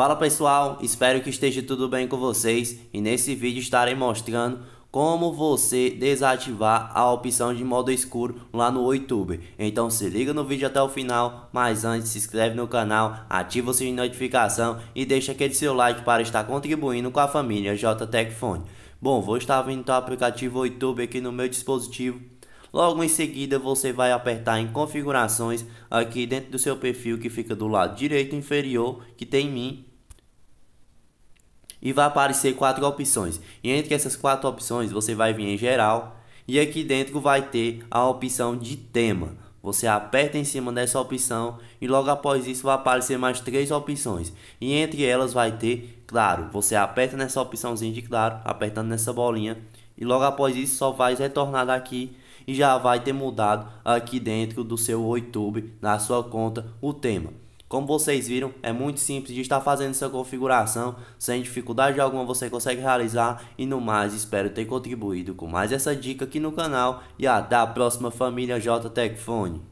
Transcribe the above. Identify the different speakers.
Speaker 1: Fala pessoal, espero que esteja tudo bem com vocês e nesse vídeo estarei mostrando como você desativar a opção de modo escuro lá no YouTube. Então se liga no vídeo até o final, mas antes se inscreve no canal, ativa o sininho de notificação e deixa aquele seu like para estar contribuindo com a família JTech Fone. Bom, vou estar vindo o aplicativo YouTube aqui no meu dispositivo. Logo em seguida você vai apertar em configurações aqui dentro do seu perfil que fica do lado direito inferior que tem mim e vai aparecer quatro opções. E entre essas quatro opções, você vai vir em geral e aqui dentro vai ter a opção de tema. Você aperta em cima dessa opção e logo após isso vai aparecer mais três opções. E entre elas vai ter claro. Você aperta nessa opçãozinha de claro, apertando nessa bolinha e logo após isso só vai retornar daqui e já vai ter mudado aqui dentro do seu YouTube, na sua conta, o tema. Como vocês viram, é muito simples de estar fazendo essa configuração, sem dificuldade alguma você consegue realizar e no mais espero ter contribuído com mais essa dica aqui no canal e até a próxima família JTecFone.